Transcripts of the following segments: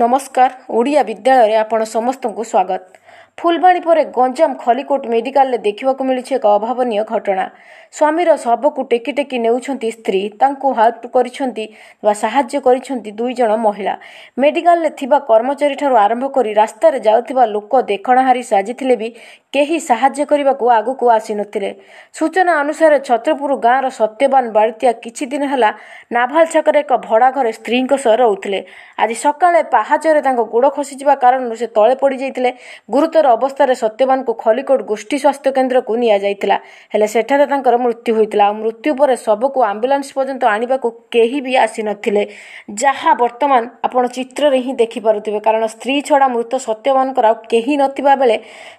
ନମସ୍କାର ଓଡ଼ିଆ ବିଦ୍ୟାଳୟରେ ଆପଣ ସମସ୍ତଙ୍କୁ ସ୍ୱାଗତ ଫୁଲବାଣୀ ପରେ ଗଞ୍ଜାମ ଖଲିକୋଟ ମେଡିକାଲରେ ଦେଖିବାକୁ ମିଳିଛି ଏକ ଅଭାବନୀୟ ଘଟଣା ସ୍ୱାମୀର ଶବକୁ ଟେକି ଟେକି ନେଉଛନ୍ତି ସ୍ତ୍ରୀ ତାଙ୍କୁ ହେଲ୍ପ କରିଛନ୍ତି ବା ସାହାଯ୍ୟ କରିଛନ୍ତି ଦୁଇ ଜଣ ମହିଳା ମେଡିକାଲରେ ଥିବା କର୍ମଚାରୀଠାରୁ ଆରମ୍ଭ କରି ରାସ୍ତାରେ ଯାଉଥିବା ଲୋକ ଦେଖଣାହାରି ସାଜିଥିଲେ ବି କେହି ସାହାଯ୍ୟ କରିବାକୁ ଆଗକୁ ଆସିନଥିଲେ ସୂଚନା ଅନୁସାରେ ଛତ୍ରପୁର ଗାଁର ସତ୍ୟବାନ ବାଳିତିଆ କିଛି ଦିନ ହେଲା ନାଭାଲ ଛକରେ ଏକ ଭଡ଼ା ଘରେ ସ୍ତ୍ରୀଙ୍କ ସହ ରହୁଥିଲେ ଆଜି ସକାଳେ ସାହାଯ୍ୟରେ ତାଙ୍କ ଗୋଡ଼ ଖସିଯିବା କାରଣରୁ ସେ ତଳେ ପଡ଼ିଯାଇଥିଲେ ଗୁରୁତର ଅବସ୍ଥାରେ ସତ୍ୟବାନଙ୍କୁ ଖଲିକୋଟ ଗୋଷ୍ଠୀ ସ୍ୱାସ୍ଥ୍ୟ କେନ୍ଦ୍ରକୁ ନିଆଯାଇଥିଲା ହେଲେ ସେଠାରେ ତାଙ୍କର ମୃତ୍ୟୁ ହୋଇଥିଲା ଆଉ ମୃତ୍ୟୁ ପରେ ଶବକୁ ଆମ୍ବୁଲାନ୍ସ ପର୍ଯ୍ୟନ୍ତ ଆଣିବାକୁ କେହି ବି ଆସିନଥିଲେ ଯାହା ବର୍ତ୍ତମାନ ଆପଣ ଚିତ୍ରରେ ହିଁ ଦେଖିପାରୁଥିବେ କାରଣ ସ୍ତ୍ରୀ ଛଡ଼ା ମୃତ ସତ୍ୟବାନଙ୍କର ଆଉ କେହି ନଥିବା ବେଳେ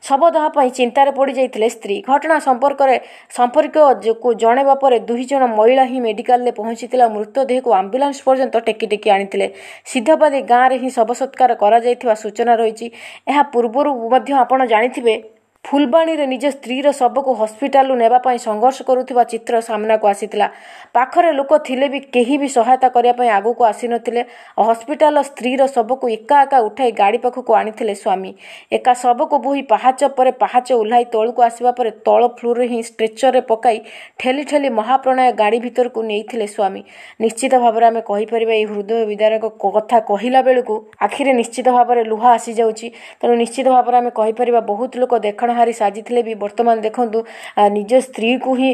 ଶବଦହ ପାଇଁ ଚିନ୍ତାରେ ପଡ଼ିଯାଇଥିଲେ ସ୍ତ୍ରୀ ଘଟଣା ସମ୍ପର୍କରେ ସମ୍ପର୍କୀୟକୁ ଜଣାଇବା ପରେ ଦୁଇ ଜଣ ମହିଳା ହିଁ ମେଡିକାଲରେ ପହଞ୍ଚିଥିଲେ ଆଉ ମୃତଦେହକୁ ଆମ୍ବୁଲାନ୍ସ ପର୍ଯ୍ୟନ୍ତ ଟେକି ଟେକି ଆଣିଥିଲେ ସିଧାପାଦୀ ଗାଁରେ ହିଁ ଶବ ସତ୍କାର କରାଯାଇଥିବା ସୂଚନା ରହିଛି ଏହା ପୂର୍ବରୁ ମଧ୍ୟ ଆପଣ ଜାଣିଥିବେ ଫୁଲବାଣୀରେ ନିଜ ସ୍ତ୍ରୀର ଶବକୁ ହସ୍ପିଟାଲରୁ ନେବା ପାଇଁ ସଂଘର୍ଷ କରୁଥିବା ଚିତ୍ର ସାମ୍ନାକୁ ଆସିଥିଲା ପାଖରେ ଲୋକ ଥିଲେ ବି କେହି ବି ସହାୟତା କରିବା ପାଇଁ ଆଗକୁ ଆସିନଥିଲେ ଆଉ ହସ୍ପିଟାଲର ସ୍ତ୍ରୀର ଶବକୁ ଏକା ଏକା ଉଠାଇ ଗାଡ଼ି ପାଖକୁ ଆଣିଥିଲେ ସ୍ୱାମୀ ଏକା ଶବକୁ ବୋହି ପାହାଚ ପରେ ପାହାଚ ଓହ୍ଲାଇ ତଳକୁ ଆସିବା ପରେ ତଳ ଫ୍ଲୋର୍ରେ ହିଁ ଷ୍ଟ୍ରେଚରରେ ପକାଇ ଠେଲି ଠେଲି ମହାପ୍ରଣୟ ଗାଡ଼ି ଭିତରକୁ ନେଇଥିଲେ ସ୍ୱାମୀ ନିଶ୍ଚିତ ଭାବରେ ଆମେ କହିପାରିବା ଏହି ହୃଦୟ ବିଦାରକ କଥା କହିଲା ବେଳକୁ ଆଖିରେ ନିଶ୍ଚିତ ଭାବରେ ଲୁହା ଆସିଯାଉଛି ତେଣୁ ନିଶ୍ଚିତ ଭାବରେ ଆମେ କହିପାରିବା ବହୁତ ଲୋକ ଦେଖାଣ ମାନହାରୀ ସାଜିଥିଲେ ବି ବର୍ତ୍ତମାନ ଦେଖନ୍ତୁ ନିଜ ସ୍ତ୍ରୀକୁ ହିଁ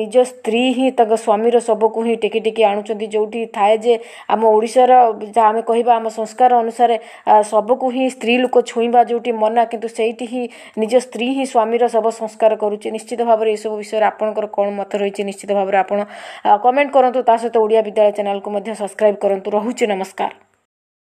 ନିଜ ସ୍ତ୍ରୀ ହିଁ ତାଙ୍କ ସ୍ୱାମୀର ଶବକୁ ହିଁ ଟେକି ଟେକି ଆଣୁଛନ୍ତି ଯେଉଁଠି ଥାଏ ଯେ ଆମ ଓଡ଼ିଶାର ଯାହା ଆମେ କହିବା ଆମ ସଂସ୍କାର ଅନୁସାରେ ଶବକୁ ହିଁ ସ୍ତ୍ରୀ ଲୋକ ଛୁଇଁବା ଯେଉଁଠି ମନା କିନ୍ତୁ ସେଇଠି ହିଁ ନିଜ ସ୍ତ୍ରୀ ହିଁ ସ୍ୱାମୀର ଶବ ସଂସ୍କାର କରୁଛି ନିଶ୍ଚିତ ଭାବରେ ଏସବୁ ବିଷୟରେ ଆପଣଙ୍କର କ'ଣ ମତ ରହିଛି ନିଶ୍ଚିତ ଭାବରେ ଆପଣ କମେଣ୍ଟ କରନ୍ତୁ ତା ସହିତ ଓଡ଼ିଆ ବିଦ୍ୟାଳୟ ଚ୍ୟାନେଲକୁ ମଧ୍ୟ ସବସ୍କ୍ରାଇବ୍ କରନ୍ତୁ ରହୁଛି ନମସ୍କାର